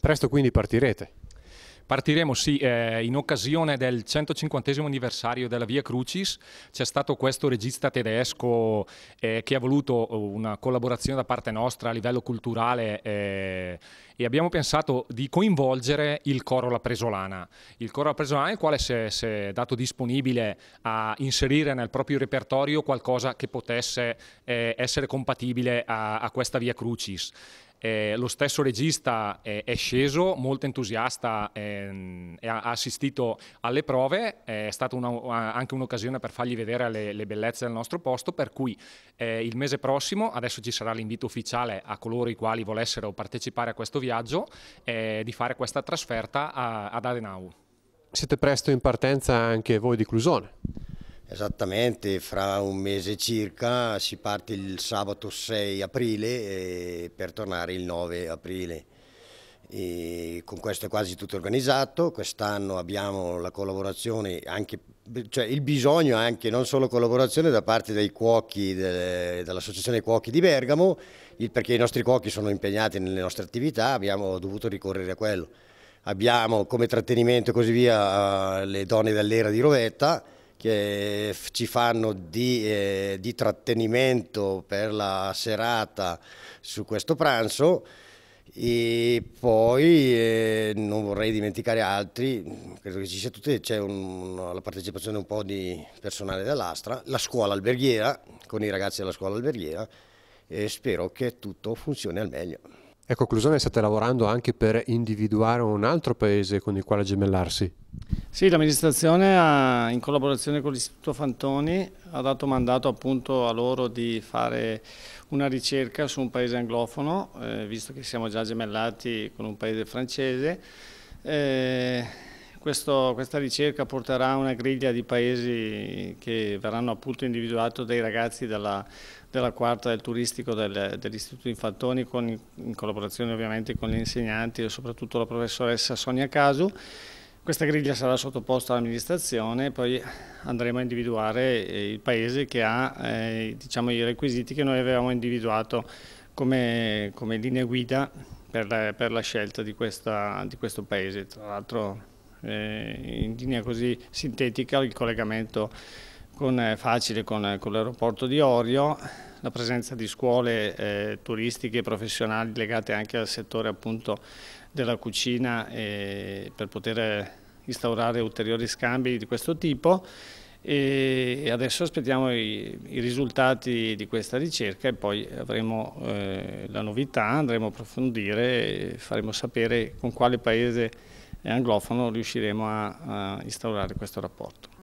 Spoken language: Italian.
Presto quindi partirete. Partiremo sì, eh, in occasione del 150 anniversario della Via Crucis c'è stato questo regista tedesco eh, che ha voluto una collaborazione da parte nostra a livello culturale eh, e abbiamo pensato di coinvolgere il coro La Presolana. Il coro La Presolana il quale si è, si è dato disponibile a inserire nel proprio repertorio qualcosa che potesse eh, essere compatibile a, a questa Via Crucis. Eh, lo stesso regista eh, è sceso, molto entusiasta, ehm, ha assistito alle prove, è stata una, anche un'occasione per fargli vedere le, le, bellezze del nostro posto, per cui eh, il mese prossimo, adesso ci sarà l'invito ufficiale a coloro i quali volessero partecipare a questo viaggio, eh, di fare questa trasferta a, ad Adenau. Siete presto in partenza anche voi di Clusone? Esattamente, fra un mese circa si parte il sabato 6 aprile per tornare il 9 aprile. E con questo è quasi tutto organizzato, quest'anno abbiamo la collaborazione, anche, cioè il bisogno anche non solo collaborazione da parte dei cuochi, dell'Associazione Cuochi di Bergamo, perché i nostri cuochi sono impegnati nelle nostre attività, abbiamo dovuto ricorrere a quello. Abbiamo come trattenimento e così via eh, le donne dell'era di Rovetta, che ci fanno di, eh, di trattenimento per la serata su questo pranzo e poi eh, non vorrei dimenticare altri, credo che ci sia tutti, c'è la partecipazione un po' di personale dell'Astra, la scuola alberghiera, con i ragazzi della scuola alberghiera e spero che tutto funzioni al meglio. Ecco, conclusione, state lavorando anche per individuare un altro paese con il quale gemellarsi? Sì, l'amministrazione in collaborazione con l'Istituto Fantoni ha dato mandato appunto a loro di fare una ricerca su un paese anglofono, eh, visto che siamo già gemellati con un paese francese. Eh, questo, questa ricerca porterà a una griglia di paesi che verranno appunto individuati dai ragazzi della, della quarta del turistico del, dell'Istituto Infantoni con, in collaborazione ovviamente con gli insegnanti e soprattutto la professoressa Sonia Casu questa griglia sarà sottoposta all'amministrazione e poi andremo a individuare eh, il paese che ha eh, diciamo, i requisiti che noi avevamo individuato come, come linea guida per la, per la scelta di, questa, di, questo paese. Tra l'altro eh, in linea così sintetica il collegamento con, eh, facile con, con l'aeroporto di Orio la presenza di scuole eh, turistiche e professionali legate anche al settore appunto, della cucina eh, per poter instaurare ulteriori scambi di questo tipo e adesso aspettiamo i, i risultati di questa ricerca e poi avremo eh, la novità, andremo a approfondire e faremo sapere con quale paese anglofono riusciremo a, a instaurare questo rapporto.